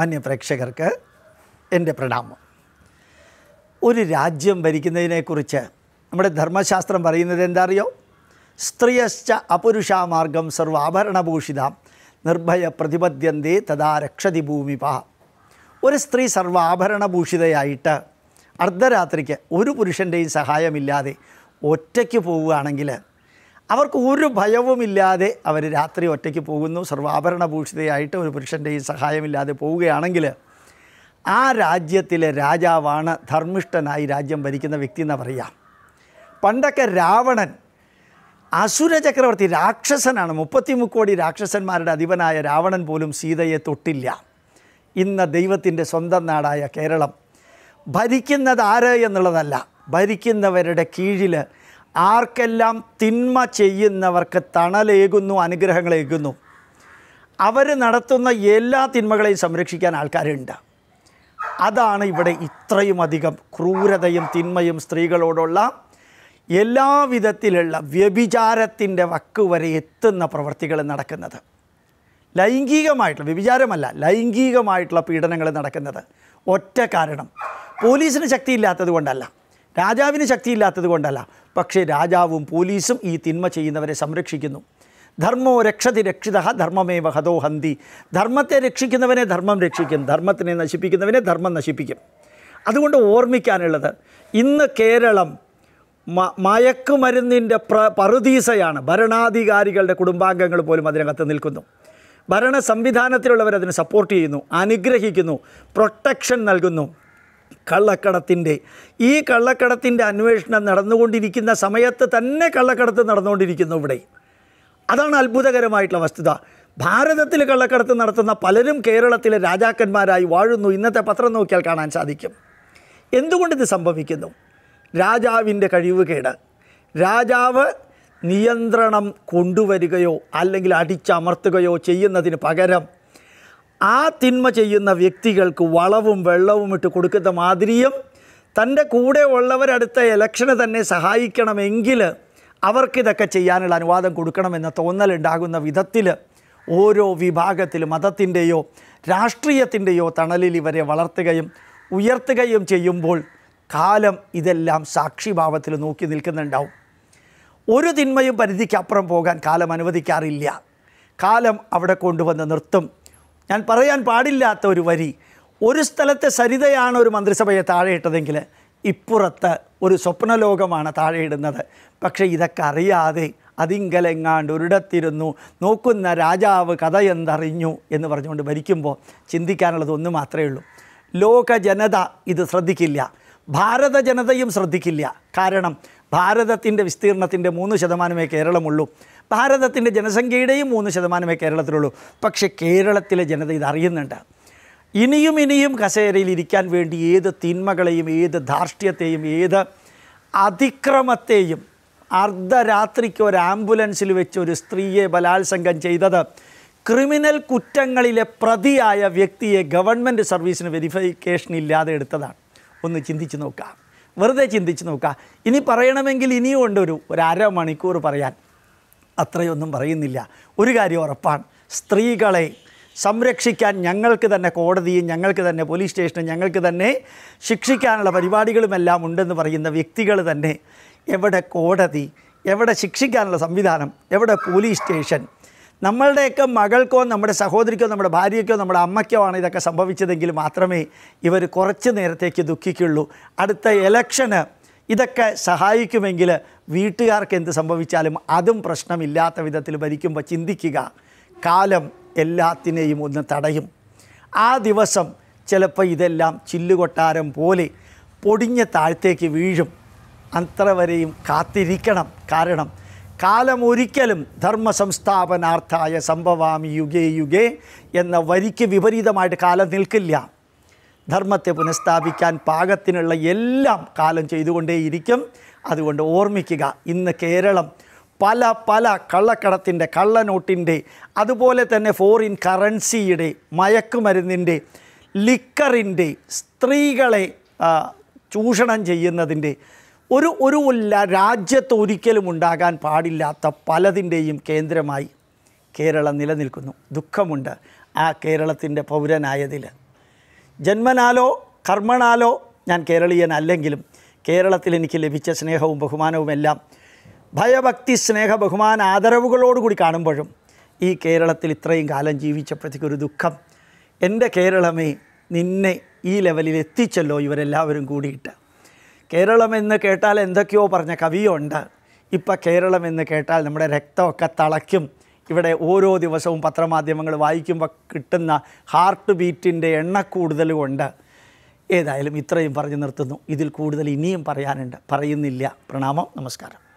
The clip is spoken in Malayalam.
മാന്യപ്രേക്ഷകർക്ക് എൻ്റെ പ്രണാമം ഒരു രാജ്യം ഭരിക്കുന്നതിനെക്കുറിച്ച് നമ്മുടെ ധർമ്മശാസ്ത്രം പറയുന്നത് എന്താ അറിയോ സ്ത്രീയശ്ച അപുരുഷാമാർഗം സർവാഭരണഭൂഷിതാം നിർഭയ പ്രതിപദ്യന്തി തഥാ രക്ഷതി ഭൂമിപ ഒരു സ്ത്രീ സർവാഭരണഭൂഷിതയായിട്ട് അർദ്ധരാത്രിക്ക് ഒരു പുരുഷൻ്റെയും സഹായമില്ലാതെ ഒറ്റയ്ക്ക് പോവുകയാണെങ്കിൽ അവർക്ക് ഒരു ഭയവുമില്ലാതെ അവർ രാത്രി ഒറ്റയ്ക്ക് പോകുന്നു സർവാഭരണഭൂഷിതയായിട്ട് ഒരു പുരുഷൻ്റെയും സഹായമില്ലാതെ പോവുകയാണെങ്കിൽ ആ രാജ്യത്തിലെ രാജാവാണ് ധർമ്മിഷ്ഠനായി രാജ്യം ഭരിക്കുന്ന വ്യക്തി എന്ന് പറയാം പണ്ടൊക്കെ രാവണൻ അസുര ചക്രവർത്തി രാക്ഷസനാണ് മുപ്പത്തിമുക്കോടി രാക്ഷസന്മാരുടെ അധിപനായ രാവണൻ പോലും സീതയെ തൊട്ടില്ല ഇന്ന് ദൈവത്തിൻ്റെ സ്വന്തം നാടായ കേരളം ഭരിക്കുന്നത് ആര് എന്നുള്ളതല്ല ഭരിക്കുന്നവരുടെ കീഴിൽ ആർക്കെല്ലാം തിന്മ ചെയ്യുന്നവർക്ക് തണലേകുന്നു അനുഗ്രഹങ്ങളേകുന്നു അവർ നടത്തുന്ന എല്ലാ തിന്മകളെയും സംരക്ഷിക്കാൻ ആൾക്കാരുണ്ട് അതാണ് ഇവിടെ ഇത്രയും അധികം ക്രൂരതയും തിന്മയും സ്ത്രീകളോടുള്ള എല്ലാവിധത്തിലുള്ള വ്യഭിചാരത്തിൻ്റെ വക്ക് വരെ എത്തുന്ന പ്രവൃത്തികൾ നടക്കുന്നത് ലൈംഗികമായിട്ടുള്ള വ്യഭിചാരമല്ല ലൈംഗികമായിട്ടുള്ള പീഡനങ്ങൾ നടക്കുന്നത് ഒറ്റ കാരണം പോലീസിന് ശക്തിയില്ലാത്തത് കൊണ്ടല്ല രാജാവിന് ശക്തിയില്ലാത്തത് കൊണ്ടല്ല പക്ഷേ രാജാവും പോലീസും ഈ തിന്മ ചെയ്യുന്നവരെ സംരക്ഷിക്കുന്നു ധർമ്മോ രക്ഷതി രക്ഷിത ധർമ്മമേവ ഹതോ ഹന്തി ധർമ്മത്തെ രക്ഷിക്കുന്നവനെ ധർമ്മം രക്ഷിക്കും ധർമ്മത്തിനെ നശിപ്പിക്കുന്നവനെ ധർമ്മം നശിപ്പിക്കും അതുകൊണ്ട് ഓർമ്മിക്കാനുള്ളത് ഇന്ന് കേരളം മയക്കുമരുന്നിൻ്റെ പ്ര പറുദീസയാണ് ഭരണാധികാരികളുടെ കുടുംബാംഗങ്ങൾ പോലും അതിനകത്ത് നിൽക്കുന്നു ഭരണ സംവിധാനത്തിലുള്ളവരതിനെ അതിനെ സപ്പോർട്ട് ചെയ്യുന്നു അനുഗ്രഹിക്കുന്നു പ്രൊട്ടക്ഷൻ നൽകുന്നു കള്ളക്കടത്തിൻ്റെ ഈ കള്ളക്കടത്തിൻ്റെ അന്വേഷണം നടന്നുകൊണ്ടിരിക്കുന്ന സമയത്ത് തന്നെ കള്ളക്കടത്ത് നടന്നുകൊണ്ടിരിക്കുന്നു ഇവിടെ അതാണ് അത്ഭുതകരമായിട്ടുള്ള വസ്തുത ഭാരതത്തിൽ കള്ളക്കടത്ത് നടത്തുന്ന പലരും കേരളത്തിലെ രാജാക്കന്മാരായി വാഴുന്നു ഇന്നത്തെ പത്രം നോക്കിയാൽ കാണാൻ സാധിക്കും എന്തുകൊണ്ടിത് സംഭവിക്കുന്നു രാജാവിൻ്റെ കഴിവുകേട് രാജാവ് നിയന്ത്രണം കൊണ്ടുവരികയോ അല്ലെങ്കിൽ അടിച്ചമർത്തുകയോ ചെയ്യുന്നതിന് പകരം ആ തിന്മ ചെയ്യുന്ന വ്യക്തികൾക്ക് വളവും വെള്ളവും ഇട്ട് കൊടുക്കുന്ന മാതിരിയും തൻ്റെ കൂടെ ഉള്ളവരടുത്ത ഇലക്ഷന് തന്നെ സഹായിക്കണമെങ്കിൽ അവർക്കിതൊക്കെ ചെയ്യാനുള്ള അനുവാദം കൊടുക്കണമെന്ന തോന്നലുണ്ടാകുന്ന വിധത്തിൽ ഓരോ വിഭാഗത്തിലും മതത്തിൻ്റെയോ രാഷ്ട്രീയത്തിൻ്റെയോ തണലിൽ ഇവരെ വളർത്തുകയും ഉയർത്തുകയും ചെയ്യുമ്പോൾ കാലം ഇതെല്ലാം സാക്ഷിഭാവത്തിൽ നോക്കി നിൽക്കുന്നുണ്ടാവും ഒരു തിന്മയും പരിധിക്കപ്പുറം പോകാൻ കാലം അനുവദിക്കാറില്ല കാലം അവിടെ കൊണ്ടുവന്ന് നിർത്തും ഞാൻ പറയാൻ പാടില്ലാത്ത ഒരു വരി ഒരു സ്ഥലത്തെ സരിതയാണ് ഒരു മന്ത്രിസഭയെ താഴെയിട്ടതെങ്കിൽ ഇപ്പുറത്ത് ഒരു സ്വപ്നലോകമാണ് താഴെയിടുന്നത് പക്ഷേ ഇതൊക്കെ അറിയാതെ അതിങ്കലെങ്ങാണ്ട് ഒരിടത്തിരുന്നു നോക്കുന്ന രാജാവ് കഥ എന്തറിഞ്ഞു എന്ന് പറഞ്ഞുകൊണ്ട് ഭരിക്കുമ്പോൾ ചിന്തിക്കാനുള്ളത് ഒന്ന് മാത്രമേ ഉള്ളൂ ലോക ജനത ഇത് ശ്രദ്ധിക്കില്ല ഭാരത ജനതയും ശ്രദ്ധിക്കില്ല കാരണം ഭാരതത്തിൻ്റെ വിസ്തീർണത്തിൻ്റെ മൂന്ന് ശതമാനമേ കേരളമുള്ളൂ ഭാരതത്തിൻ്റെ ജനസംഖ്യയുടെയും മൂന്ന് ശതമാനമേ കേരളത്തിലുള്ളൂ പക്ഷേ കേരളത്തിലെ ജനത ഇതറിയുന്നുണ്ട് ഇനിയും ഇനിയും കസേരയിൽ ഇരിക്കാൻ വേണ്ടി ഏത് തിന്മകളെയും ഏത് ധാർഷ്ട്യത്തെയും ഏത് അതിക്രമത്തെയും അർദ്ധരാത്രിക്ക് ഒരു ആംബുലൻസിൽ വെച്ച് ഒരു സ്ത്രീയെ ബലാത്സംഗം ചെയ്തത് ക്രിമിനൽ കുറ്റങ്ങളിലെ പ്രതിയായ വ്യക്തിയെ ഗവൺമെൻറ് സർവീസിന് വെരിഫിക്കേഷൻ ഇല്ലാതെ എടുത്തതാണ് ഒന്ന് ചിന്തിച്ച് നോക്കാം വെറുതെ ചിന്തിച്ച് നോക്കുക ഇനി പറയണമെങ്കിൽ ഇനിയും ഉണ്ട് ഒരു ഒരര മണിക്കൂർ പറയാൻ അത്രയൊന്നും പറയുന്നില്ല ഒരു കാര്യം ഉറപ്പാണ് സ്ത്രീകളെ സംരക്ഷിക്കാൻ ഞങ്ങൾക്ക് തന്നെ കോടതിയും ഞങ്ങൾക്ക് തന്നെ പോലീസ് സ്റ്റേഷനും ഞങ്ങൾക്ക് തന്നെ ശിക്ഷിക്കാനുള്ള പരിപാടികളുമെല്ലാം ഉണ്ടെന്ന് പറയുന്ന വ്യക്തികൾ തന്നെ എവിടെ കോടതി എവിടെ ശിക്ഷിക്കാനുള്ള സംവിധാനം എവിടെ പോലീസ് സ്റ്റേഷൻ നമ്മളുടെയൊക്കെ മകൾക്കോ നമ്മുടെ സഹോദരിക്കോ നമ്മുടെ ഭാര്യയ്ക്കോ നമ്മുടെ അമ്മയ്ക്കോ ആണ് ഇതൊക്കെ സംഭവിച്ചതെങ്കിൽ മാത്രമേ ഇവർ കുറച്ച് നേരത്തേക്ക് ദുഃഖിക്കുള്ളൂ അടുത്ത ഇലക്ഷന് ഇതൊക്കെ സഹായിക്കുമെങ്കിൽ വീട്ടുകാർക്ക് എന്ത് സംഭവിച്ചാലും അതും പ്രശ്നമില്ലാത്ത വിധത്തിൽ ഭരിക്കുമ്പോൾ ചിന്തിക്കുക കാലം എല്ലാത്തിനെയും ഒന്ന് തടയും ആ ദിവസം ചിലപ്പോൾ ഇതെല്ലാം ചില്ലുകൊട്ടാരം പോലെ പൊടിഞ്ഞ താഴത്തേക്ക് വീഴും അത്ര വരെയും കാത്തിരിക്കണം കാരണം കാലമൊരിക്കലും ധർമ്മ സംസ്ഥാപനാർത്ഥായ സംഭവാമി യുഗേ യുഗേ എന്ന വരിക്ക് വിപരീതമായിട്ട് കാലം നിൽക്കില്ല ധർമ്മത്തെ പുനഃസ്ഥാപിക്കാൻ പാകത്തിനുള്ള എല്ലാം കാലം ചെയ്തുകൊണ്ടേയിരിക്കും അതുകൊണ്ട് ഓർമ്മിക്കുക ഇന്ന് കേരളം പല പല കള്ളക്കടത്തിൻ്റെ കള്ളനോട്ടിൻ്റെ അതുപോലെ തന്നെ ഫോറിൻ കറൻസിയുടെ മയക്കുമരുന്നിൻ്റെ ലിക്കറിൻ്റെ സ്ത്രീകളെ ചൂഷണം ചെയ്യുന്നതിൻ്റെ ഒരു ഒരു രാജ്യത്ത് ഒരിക്കലും ഉണ്ടാകാൻ പാടില്ലാത്ത പലതിൻ്റെയും കേന്ദ്രമായി കേരളം നിലനിൽക്കുന്നു ദുഃഖമുണ്ട് ആ കേരളത്തിൻ്റെ പൗരനായതിൽ ജന്മനാലോ കർമ്മനാലോ ഞാൻ കേരളീയനല്ലെങ്കിലും കേരളത്തിൽ എനിക്ക് ലഭിച്ച സ്നേഹവും ബഹുമാനവും എല്ലാം ഭയഭക്തി സ്നേഹ ബഹുമാന ആദരവുകളോടുകൂടി കാണുമ്പോഴും ഈ കേരളത്തിൽ ഇത്രയും കാലം ജീവിച്ചപ്പോഴത്തേക്കൊരു ദുഃഖം എൻ്റെ കേരളമേ നിന്നെ ഈ ലെവലിൽ എത്തിച്ചല്ലോ ഇവരെല്ലാവരും കൂടിയിട്ട് കേരളം എന്ന് കേട്ടാൽ എന്തൊക്കെയോ പറഞ്ഞ കവിയുണ്ട് ഇപ്പം കേരളം എന്ന് കേട്ടാൽ നമ്മുടെ രക്തമൊക്കെ തളയ്ക്കും ഇവിടെ ഓരോ ദിവസവും പത്രമാധ്യമങ്ങൾ വായിക്കുമ്പോൾ കിട്ടുന്ന ഹാർട്ട് ബീറ്റിൻ്റെ എണ്ണ കൂടുതലുമുണ്ട് ഏതായാലും ഇത്രയും പറഞ്ഞു നിർത്തുന്നു ഇതിൽ കൂടുതൽ ഇനിയും പറയാനുണ്ട് പറയുന്നില്ല പ്രണാമം നമസ്കാരം